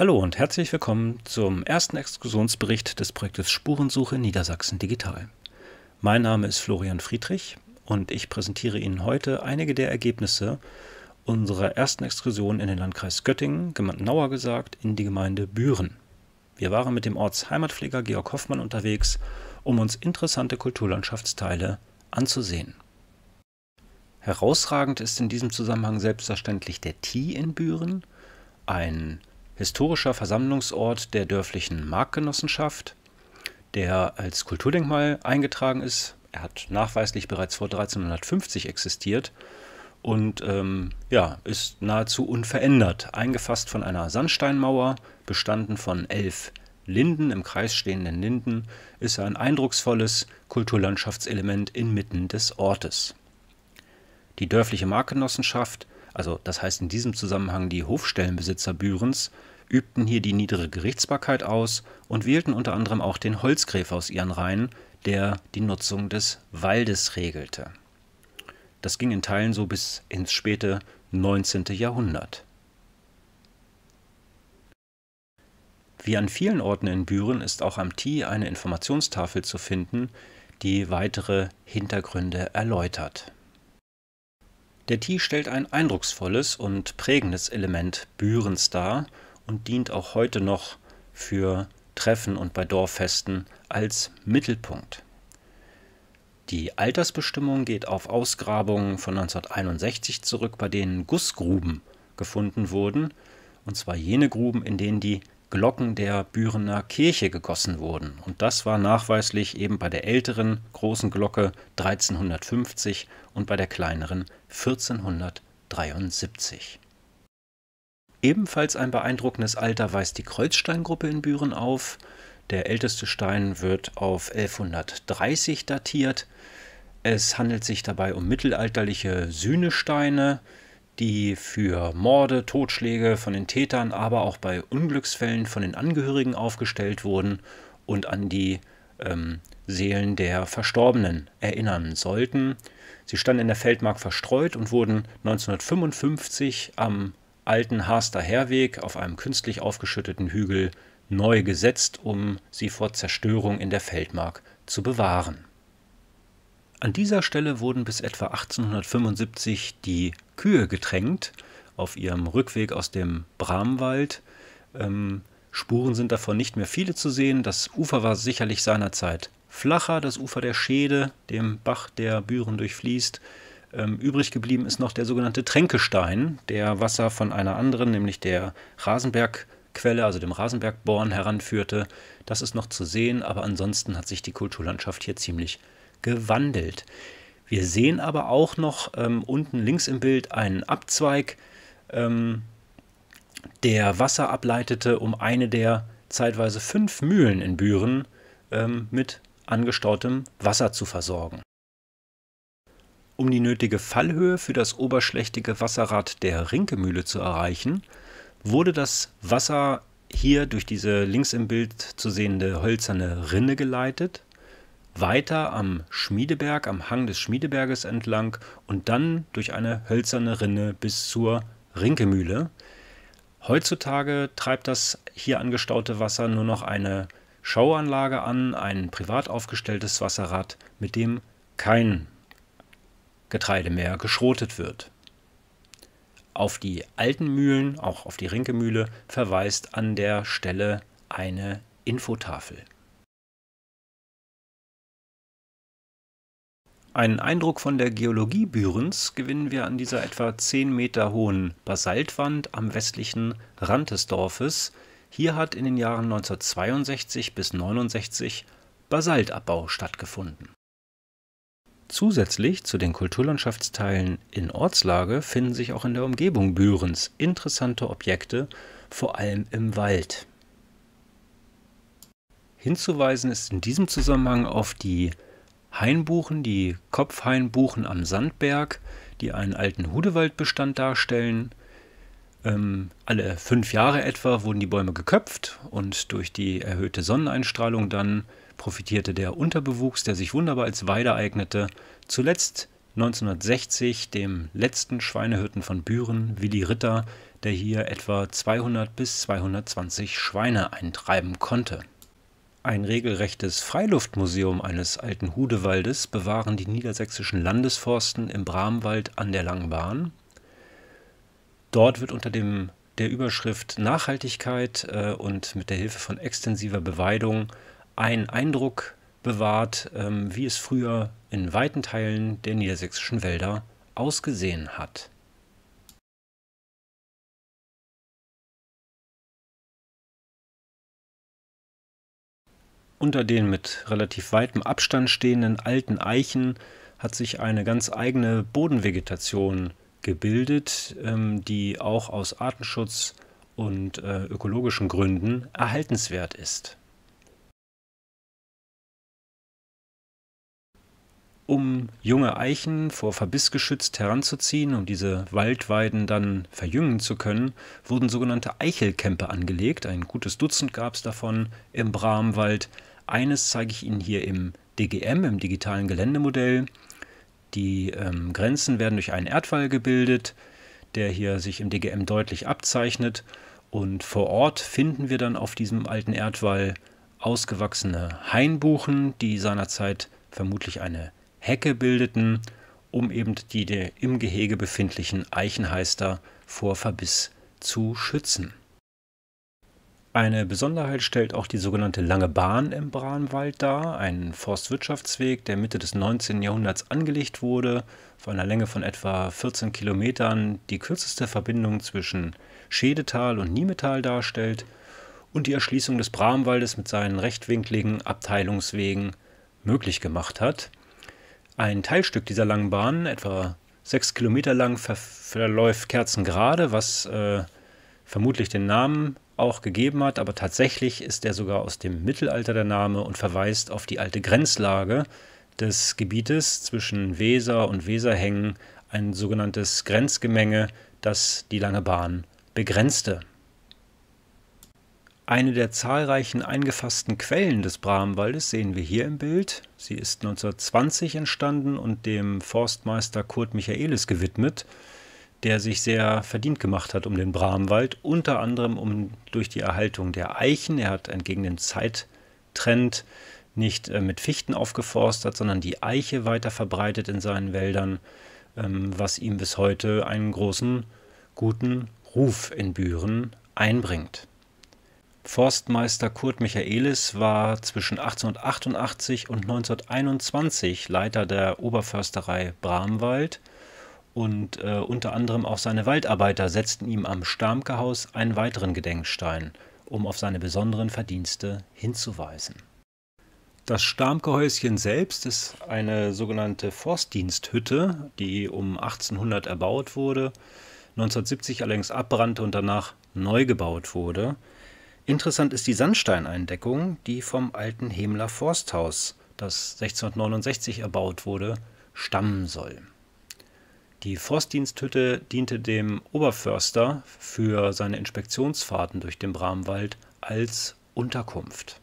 Hallo und herzlich willkommen zum ersten Exkursionsbericht des Projektes Spurensuche Niedersachsen Digital. Mein Name ist Florian Friedrich und ich präsentiere Ihnen heute einige der Ergebnisse unserer ersten Exkursion in den Landkreis Göttingen, genauer gesagt in die Gemeinde Büren. Wir waren mit dem Ortsheimatpfleger Georg Hoffmann unterwegs, um uns interessante Kulturlandschaftsteile anzusehen. Herausragend ist in diesem Zusammenhang selbstverständlich der Tee in Büren, ein historischer Versammlungsort der dörflichen Marktgenossenschaft, der als Kulturdenkmal eingetragen ist. Er hat nachweislich bereits vor 1350 existiert und ähm, ja, ist nahezu unverändert, eingefasst von einer Sandsteinmauer, bestanden von elf Linden, im Kreis stehenden Linden, ist er ein eindrucksvolles Kulturlandschaftselement inmitten des Ortes. Die dörfliche Markgenossenschaft, also das heißt in diesem Zusammenhang die Hofstellenbesitzer Bührens, übten hier die niedere Gerichtsbarkeit aus und wählten unter anderem auch den Holzgräfer aus ihren Reihen, der die Nutzung des Waldes regelte. Das ging in Teilen so bis ins späte 19. Jahrhundert. Wie an vielen Orten in Büren ist auch am Tee eine Informationstafel zu finden, die weitere Hintergründe erläutert. Der Tee stellt ein eindrucksvolles und prägendes Element Bürens dar und dient auch heute noch für Treffen und bei Dorffesten als Mittelpunkt. Die Altersbestimmung geht auf Ausgrabungen von 1961 zurück, bei denen Gussgruben gefunden wurden, und zwar jene Gruben, in denen die Glocken der Bürener Kirche gegossen wurden. Und das war nachweislich eben bei der älteren großen Glocke 1350 und bei der kleineren 1473. Ebenfalls ein beeindruckendes Alter weist die Kreuzsteingruppe in Büren auf. Der älteste Stein wird auf 1130 datiert. Es handelt sich dabei um mittelalterliche Sühnesteine, die für Morde, Totschläge von den Tätern, aber auch bei Unglücksfällen von den Angehörigen aufgestellt wurden und an die ähm, Seelen der Verstorbenen erinnern sollten. Sie standen in der Feldmark verstreut und wurden 1955 am alten Harster Herweg auf einem künstlich aufgeschütteten Hügel neu gesetzt, um sie vor Zerstörung in der Feldmark zu bewahren. An dieser Stelle wurden bis etwa 1875 die Kühe getränkt auf ihrem Rückweg aus dem Bramwald. Ähm, Spuren sind davon nicht mehr viele zu sehen. Das Ufer war sicherlich seinerzeit flacher, das Ufer der Schede, dem Bach, der Büren durchfließt. Ähm, übrig geblieben ist noch der sogenannte Tränkestein, der Wasser von einer anderen, nämlich der Rasenbergquelle, also dem Rasenbergborn, heranführte. Das ist noch zu sehen, aber ansonsten hat sich die Kulturlandschaft hier ziemlich gewandelt. Wir sehen aber auch noch ähm, unten links im Bild einen Abzweig, ähm, der Wasser ableitete, um eine der zeitweise fünf Mühlen in Büren ähm, mit angestautem Wasser zu versorgen. Um die nötige Fallhöhe für das oberschlächtige Wasserrad der Rinkemühle zu erreichen, wurde das Wasser hier durch diese links im Bild zu sehende hölzerne Rinne geleitet, weiter am Schmiedeberg, am Hang des Schmiedeberges entlang und dann durch eine hölzerne Rinne bis zur Rinkemühle. Heutzutage treibt das hier angestaute Wasser nur noch eine Schauanlage an, ein privat aufgestelltes Wasserrad, mit dem kein Getreide mehr geschrotet wird. Auf die alten Mühlen, auch auf die Rinkemühle, verweist an der Stelle eine Infotafel. Einen Eindruck von der Geologie Bührens gewinnen wir an dieser etwa 10 Meter hohen Basaltwand am westlichen Rand des Dorfes. Hier hat in den Jahren 1962 bis 1969 Basaltabbau stattgefunden. Zusätzlich zu den Kulturlandschaftsteilen in Ortslage finden sich auch in der Umgebung Bührens interessante Objekte, vor allem im Wald. Hinzuweisen ist in diesem Zusammenhang auf die Hainbuchen, die Kopfhainbuchen am Sandberg, die einen alten Hudewaldbestand darstellen. Ähm, alle fünf Jahre etwa wurden die Bäume geköpft und durch die erhöhte Sonneneinstrahlung dann profitierte der Unterbewuchs, der sich wunderbar als Weide eignete. Zuletzt 1960 dem letzten Schweinehirten von Büren, Willi Ritter, der hier etwa 200 bis 220 Schweine eintreiben konnte. Ein regelrechtes Freiluftmuseum eines alten Hudewaldes bewahren die niedersächsischen Landesforsten im Bramwald an der Langbahn. Dort wird unter dem, der Überschrift Nachhaltigkeit äh, und mit der Hilfe von extensiver Beweidung einen Eindruck bewahrt, ähm, wie es früher in weiten Teilen der niedersächsischen Wälder ausgesehen hat. Unter den mit relativ weitem Abstand stehenden alten Eichen hat sich eine ganz eigene Bodenvegetation gebildet, ähm, die auch aus Artenschutz und äh, ökologischen Gründen erhaltenswert ist. um junge Eichen vor Verbiss geschützt heranzuziehen, um diese Waldweiden dann verjüngen zu können, wurden sogenannte Eichelkämpe angelegt. Ein gutes Dutzend gab es davon im Brahmwald. Eines zeige ich Ihnen hier im DGM, im digitalen Geländemodell. Die ähm, Grenzen werden durch einen Erdwall gebildet, der hier sich im DGM deutlich abzeichnet. Und vor Ort finden wir dann auf diesem alten Erdwall ausgewachsene Hainbuchen, die seinerzeit vermutlich eine Hecke bildeten, um eben die, die im Gehege befindlichen Eichenheister vor Verbiss zu schützen. Eine Besonderheit stellt auch die sogenannte Lange Bahn im Braunwald dar, ein Forstwirtschaftsweg, der Mitte des 19. Jahrhunderts angelegt wurde, von einer Länge von etwa 14 Kilometern die kürzeste Verbindung zwischen Schedetal und Niemetal darstellt und die Erschließung des Bramwaldes mit seinen rechtwinkligen Abteilungswegen möglich gemacht hat. Ein Teilstück dieser langen Bahn, etwa sechs Kilometer lang, ver verläuft kerzengerade, was äh, vermutlich den Namen auch gegeben hat, aber tatsächlich ist er sogar aus dem Mittelalter der Name und verweist auf die alte Grenzlage des Gebietes zwischen Weser und Weserhängen, ein sogenanntes Grenzgemenge, das die lange Bahn begrenzte. Eine der zahlreichen eingefassten Quellen des Brahmwaldes sehen wir hier im Bild. Sie ist 1920 entstanden und dem Forstmeister Kurt Michaelis gewidmet, der sich sehr verdient gemacht hat um den Brahmwald, unter anderem um, durch die Erhaltung der Eichen. Er hat entgegen dem Zeittrend nicht äh, mit Fichten aufgeforstet, sondern die Eiche weiter verbreitet in seinen Wäldern, ähm, was ihm bis heute einen großen, guten Ruf in Büren einbringt. Forstmeister Kurt Michaelis war zwischen 1888 und 1921 Leiter der Oberförsterei Bramwald und äh, unter anderem auch seine Waldarbeiter setzten ihm am Starmke-Haus einen weiteren Gedenkstein, um auf seine besonderen Verdienste hinzuweisen. Das Starmke-Häuschen selbst ist eine sogenannte Forstdiensthütte, die um 1800 erbaut wurde, 1970 allerdings abbrannte und danach neu gebaut wurde. Interessant ist die Sandsteineindeckung, die vom alten Hemler Forsthaus, das 1669 erbaut wurde, stammen soll. Die Forstdiensthütte diente dem Oberförster für seine Inspektionsfahrten durch den Bramwald als Unterkunft.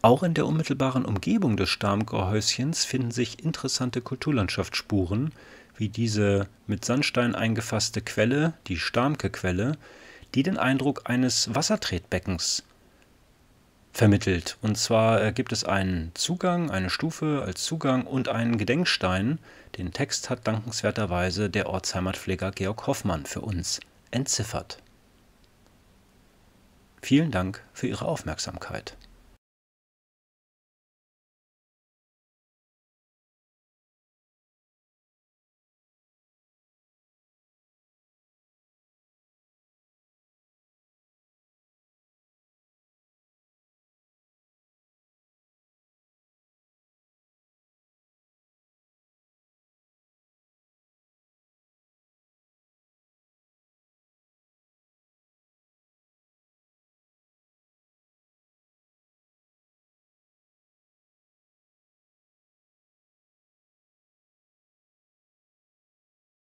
Auch in der unmittelbaren Umgebung des Starmgäuhäuschens finden sich interessante Kulturlandschaftsspuren, wie diese mit Sandstein eingefasste Quelle, die Starmke Quelle, die den Eindruck eines Wassertretbeckens vermittelt. Und zwar äh, gibt es einen Zugang, eine Stufe als Zugang und einen Gedenkstein. Den Text hat dankenswerterweise der Ortsheimatpfleger Georg Hoffmann für uns entziffert. Vielen Dank für Ihre Aufmerksamkeit.